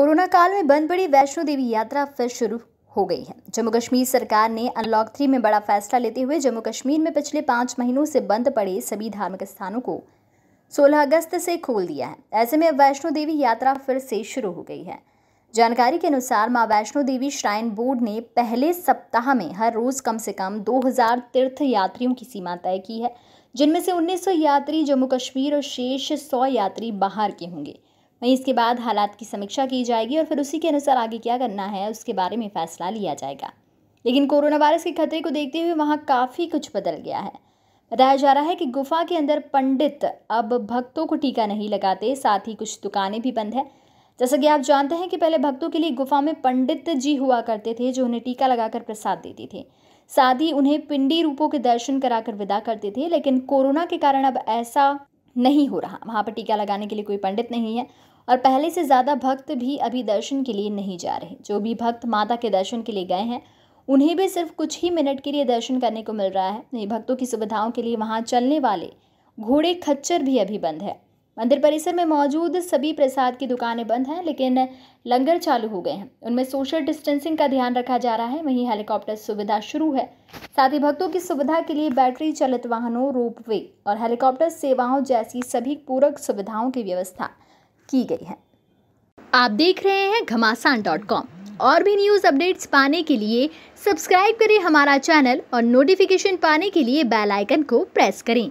corona काल में बंद पड़ी वैष्णो देवी यात्रा फिर शुरू हो गई है जम्मू कश्मीर सरकार ने अनलॉक थ्री में बड़ा फैसला लेते हुए जम्मू कश्मीर में पिछले पाँच महीनों से बंद पड़े सभी धार्मिक स्थानों को 16 अगस्त से खोल दिया है ऐसे में वैष्णो देवी यात्रा फिर से शुरू हो गई है जानकारी के अनुसार माँ वैष्णो देवी श्राइन बोर्ड ने पहले सप्ताह में हर रोज़ कम से कम 2000 तीर्थ यात्रियों की सीमा तय की है जिनमें से 1900 यात्री जम्मू कश्मीर और शेष 100 यात्री बाहर के होंगे वहीं इसके बाद हालात की समीक्षा की जाएगी और फिर उसी के अनुसार आगे क्या करना है उसके बारे में फैसला लिया जाएगा लेकिन कोरोना वायरस के खतरे को देखते हुए वहाँ काफ़ी कुछ बदल गया है बताया जा रहा है कि गुफा के अंदर पंडित अब भक्तों को टीका नहीं लगाते साथ ही कुछ दुकानें भी बंद हैं जैसा कि आप जानते हैं कि पहले भक्तों के लिए गुफा में पंडित जी हुआ करते थे जो उन्हें टीका लगाकर प्रसाद देते थे साथ ही उन्हें पिंडी रूपों के दर्शन कराकर विदा करते थे लेकिन कोरोना के कारण अब ऐसा नहीं हो रहा वहाँ पर टीका लगाने के लिए कोई पंडित नहीं है और पहले से ज़्यादा भक्त भी अभी दर्शन के लिए नहीं जा रहे जो भी भक्त माता के दर्शन के लिए गए हैं उन्हें भी सिर्फ कुछ ही मिनट के लिए दर्शन करने को मिल रहा है नहीं भक्तों की सुविधाओं के लिए वहाँ चलने वाले घोड़े खच्चर भी अभी बंद है मंदिर परिसर में मौजूद सभी प्रसाद की दुकानें बंद हैं लेकिन लंगर चालू हो गए हैं उनमें सोशल डिस्टेंसिंग का ध्यान रखा जा रहा है वहीं हेलीकॉप्टर सुविधा शुरू है साथ ही भक्तों की सुविधा के लिए बैटरी चलित वाहनों रोप वे और हेलीकॉप्टर सेवाओं जैसी सभी पूरक सुविधाओं की व्यवस्था की गई है आप देख रहे हैं घमासान डॉट कॉम और भी न्यूज़ अपडेट्स पाने के लिए सब्सक्राइब करें हमारा चैनल और नोटिफिकेशन पाने के लिए बेल आइकन को प्रेस करें